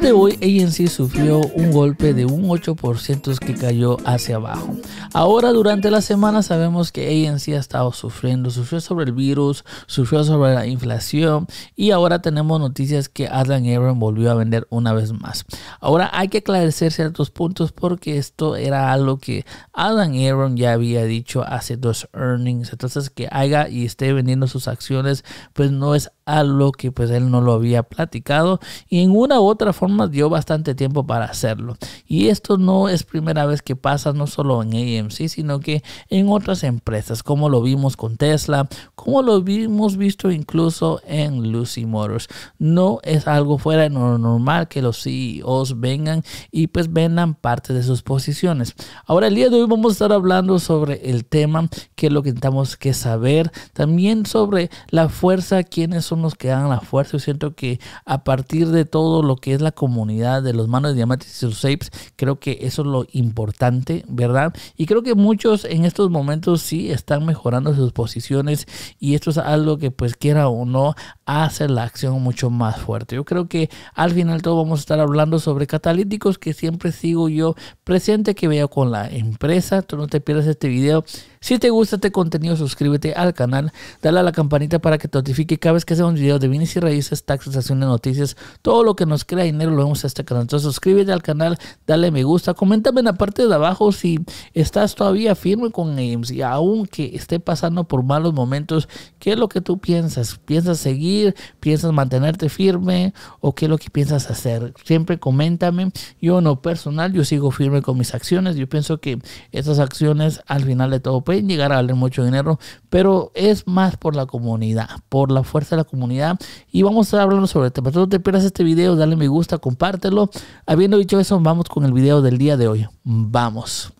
de hoy ANC sufrió un golpe de un 8% que cayó hacia abajo. Ahora durante la semana sabemos que ANC ha estado sufriendo, sufrió sobre el virus, sufrió sobre la inflación y ahora tenemos noticias que Adam Aaron volvió a vender una vez más. Ahora hay que aclarecer ciertos puntos porque esto era algo que Adam Aaron ya había dicho hace dos earnings, entonces que haga y esté vendiendo sus acciones pues no es a lo que pues él no lo había platicado y en una u otra forma dio bastante tiempo para hacerlo. Y esto no es primera vez que pasa, no solo en AMC, sino que en otras empresas, como lo vimos con Tesla, como lo vimos visto incluso en Lucy Motors. No es algo fuera de lo normal que los CEOs vengan y pues vendan parte de sus posiciones. Ahora el día de hoy vamos a estar hablando sobre el tema, que es lo que tenemos que saber, también sobre la fuerza, quienes nos los que dan la fuerza. Yo siento que a partir de todo lo que es la comunidad de los manos de diamantes y sus apes, creo que eso es lo importante, ¿verdad? Y creo que muchos en estos momentos sí están mejorando sus posiciones y esto es algo que pues quiera o no hace la acción mucho más fuerte. Yo creo que al final todo vamos a estar hablando sobre catalíticos que siempre sigo yo presente que veo con la empresa. Tú no te pierdas este video si te gusta este contenido, suscríbete al canal, dale a la campanita para que te notifique cada vez que hacemos videos de bienes y raíces, taxes, acciones, noticias, todo lo que nos crea dinero lo vemos en este canal. Entonces suscríbete al canal, dale me gusta, coméntame en la parte de abajo si estás todavía firme con y aunque esté pasando por malos momentos, ¿qué es lo que tú piensas? ¿Piensas seguir? ¿Piensas mantenerte firme? ¿O qué es lo que piensas hacer? Siempre coméntame. Yo no personal, yo sigo firme con mis acciones. Yo pienso que esas acciones al final de todo pues, llegar a valer mucho dinero, pero es más por la comunidad, por la fuerza de la comunidad. Y vamos a estar sobre este para no te pierdas este video, dale me gusta, compártelo. Habiendo dicho eso, vamos con el video del día de hoy. Vamos.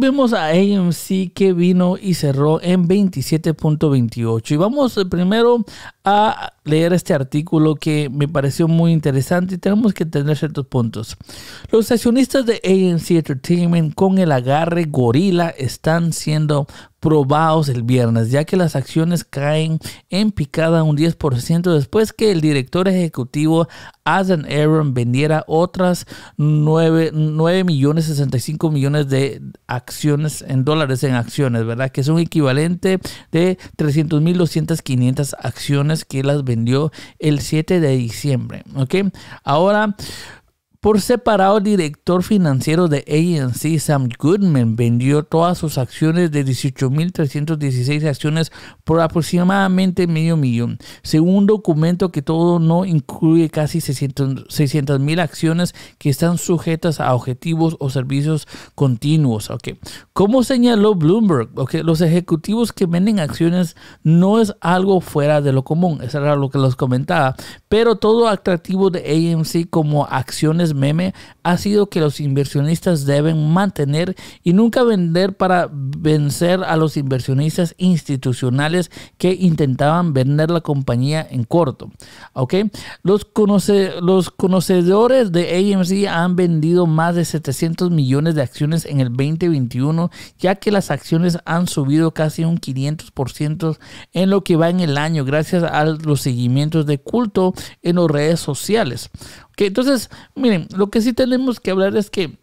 vemos a AMC que vino y cerró en 27.28. Y vamos eh, primero a leer este artículo que me pareció muy interesante y tenemos que tener ciertos puntos. Los accionistas de AMC Entertainment con el agarre gorila están siendo probados el viernes, ya que las acciones caen en picada un 10% después que el director ejecutivo Adam Aaron vendiera otras 9, millones 65 millones de acciones en dólares en acciones, ¿verdad? Que es un equivalente de 300 mil 200 500 acciones que las vendió el 7 de diciembre, ¿ok? Ahora... Por separado, el director financiero de AMC, Sam Goodman, vendió todas sus acciones de 18.316 acciones por aproximadamente medio millón, según un documento que todo no incluye casi 600.000 acciones que están sujetas a objetivos o servicios continuos. Okay. Como señaló Bloomberg, los ejecutivos que venden acciones no es algo fuera de lo común, eso era lo que les comentaba, pero todo atractivo de AMC como acciones meme, ha sido que los inversionistas deben mantener y nunca vender para vencer a los inversionistas institucionales que intentaban vender la compañía en corto. Los, los conocedores de AMC han vendido más de 700 millones de acciones en el 2021, ya que las acciones han subido casi un 500% en lo que va en el año gracias a los seguimientos de culto en las redes sociales entonces, miren, lo que sí tenemos que hablar es que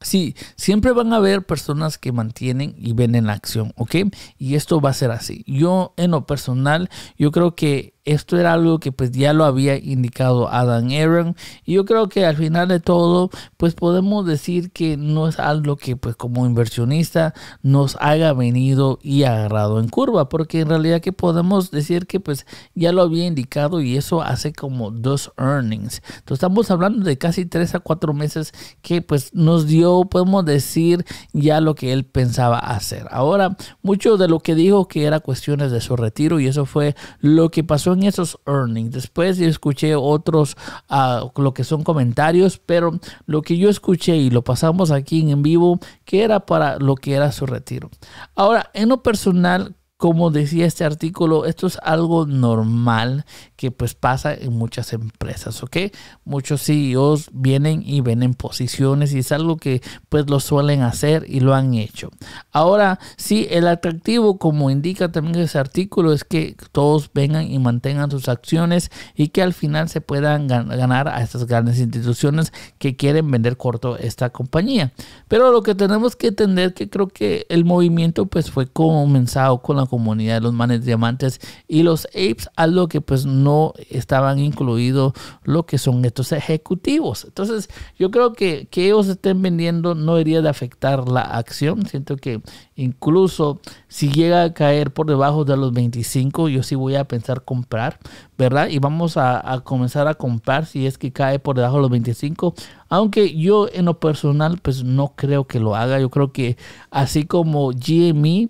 Sí, siempre van a haber personas que mantienen y ven en acción, ¿ok? Y esto va a ser así. Yo en lo personal, yo creo que esto era algo que pues ya lo había indicado Adam Aaron y yo creo que al final de todo pues podemos decir que no es algo que pues como inversionista nos haya venido y agarrado en curva porque en realidad que podemos decir que pues ya lo había indicado y eso hace como dos earnings entonces estamos hablando de casi tres a cuatro meses que pues nos dio podemos decir ya lo que él pensaba hacer ahora mucho de lo que dijo que era cuestiones de su retiro y eso fue lo que pasó esos earnings. Después yo escuché otros, ah, lo que son comentarios, pero lo que yo escuché y lo pasamos aquí en vivo, que era para lo que era su retiro. Ahora, en lo personal, como decía este artículo, esto es algo normal que pues pasa en muchas empresas, ¿ok? Muchos CEOs vienen y ven en posiciones y es algo que pues lo suelen hacer y lo han hecho. Ahora, sí, el atractivo, como indica también ese artículo, es que todos vengan y mantengan sus acciones y que al final se puedan ganar a estas grandes instituciones que quieren vender corto esta compañía. Pero lo que tenemos que entender que creo que el movimiento pues fue comenzado con la comunidad de los manes diamantes y los apes, algo que pues no estaban incluidos lo que son estos ejecutivos. Entonces yo creo que que ellos estén vendiendo no debería de afectar la acción. Siento que incluso si llega a caer por debajo de los 25, yo sí voy a pensar comprar, ¿verdad? Y vamos a, comenzar a comprar si es que cae por debajo de los 25. Aunque yo en lo personal pues no creo que lo haga. Yo creo que así como GME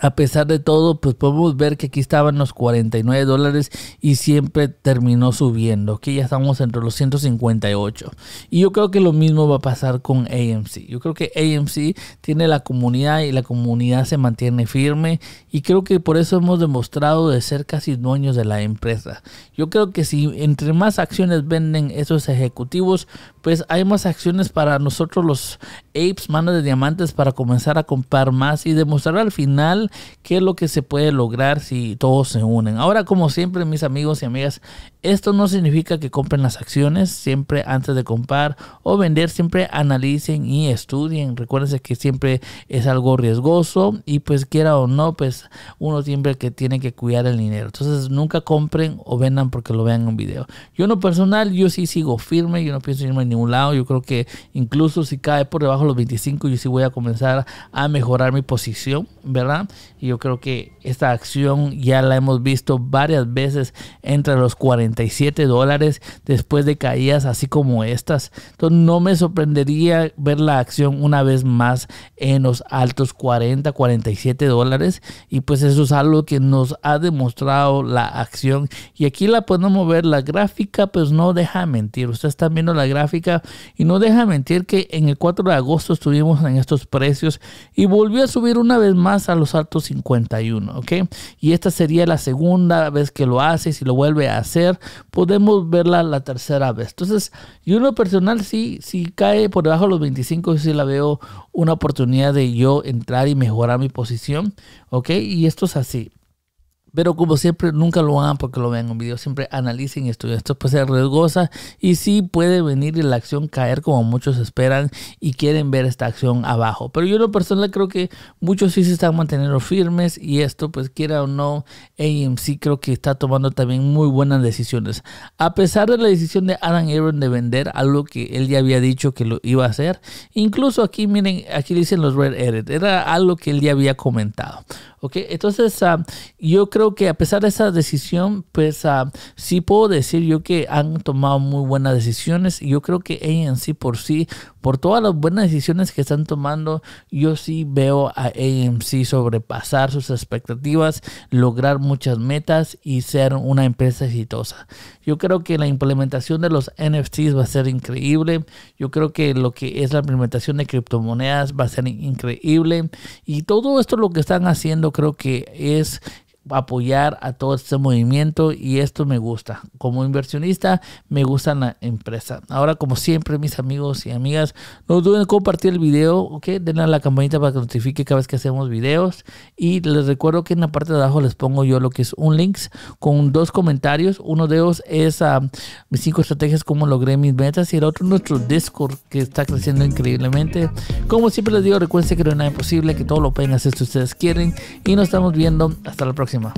a pesar de todo, pues podemos ver que aquí estaban los 49 dólares y siempre terminó subiendo. Aquí ya estamos entre los 158. Y yo creo que lo mismo va a pasar con AMC. Yo creo que AMC tiene la comunidad y la comunidad se mantiene firme. Y creo que por eso hemos demostrado de ser casi dueños de la empresa. Yo creo que si entre más acciones venden esos ejecutivos, pues hay más acciones para nosotros los Apes Mano de Diamantes para comenzar a comprar más y demostrar al final qué es lo que se puede lograr si todos se unen. Ahora, como siempre, mis amigos y amigas, esto no significa que compren las acciones, siempre antes de comprar o vender, siempre analicen y estudien. Recuérdense que siempre es algo riesgoso y pues quiera o no, pues uno siempre que tiene que cuidar el dinero. Entonces nunca compren o vendan porque lo vean en un video. Yo no personal, yo sí sigo firme, yo no pienso irme a ningún lado. Yo creo que incluso si cae por debajo de los 25, yo sí voy a comenzar a mejorar mi posición, ¿verdad? Y yo creo que esta acción ya la hemos visto varias veces entre los 40 47 dólares después de caídas así como estas. Entonces no me sorprendería ver la acción una vez más en los altos 40, 47 dólares. Y pues eso es algo que nos ha demostrado la acción. Y aquí la podemos ver, la gráfica pues no deja mentir. Ustedes están viendo la gráfica y no deja mentir que en el 4 de agosto estuvimos en estos precios y volvió a subir una vez más a los altos 51, ¿ok? Y esta sería la segunda vez que lo hace si lo vuelve a hacer podemos verla la tercera vez. Entonces, yo en lo personal sí, si cae por debajo de los 25, si la veo una oportunidad de yo entrar y mejorar mi posición, ¿ok? Y esto es así. Pero como siempre, nunca lo hagan porque lo vean un video. Siempre analicen esto. Esto puede ser riesgosa y sí puede venir la acción caer como muchos esperan y quieren ver esta acción abajo. Pero yo en personal creo que muchos sí se están manteniendo firmes y esto, pues quiera o no, AMC creo que está tomando también muy buenas decisiones. A pesar de la decisión de Adam Aaron de vender algo que él ya había dicho que lo iba a hacer, incluso aquí miren, aquí dicen los Red Edit, era algo que él ya había comentado. Ok, entonces ah, yo creo creo que a pesar de esa decisión, pues ah, sí puedo decir yo que han tomado muy buenas decisiones. y Yo creo que sí por sí, por todas las buenas decisiones que están tomando, yo sí veo a AMC sobrepasar sus expectativas, lograr muchas metas y ser una empresa exitosa. Yo creo que la implementación de los NFTs va a ser increíble. Yo creo que lo que es la implementación de criptomonedas va a ser increíble. Y todo esto lo que están haciendo creo que es apoyar a todo este movimiento y esto me gusta. Como inversionista me gusta la empresa. Ahora como siempre mis amigos y amigas, no duden en compartir el video, ok, denle a la campanita para que notifique cada vez que hacemos videos y les recuerdo que en la parte de abajo les pongo yo lo que es un links con dos comentarios. Uno de ellos es a ah, mis cinco estrategias, cómo logré mis metas y el otro nuestro Discord que está creciendo increíblemente. Como siempre les digo, recuerden que no es nada imposible, que todo lo pueden hacer si ustedes quieren y nos estamos viendo hasta la próxima. 吗？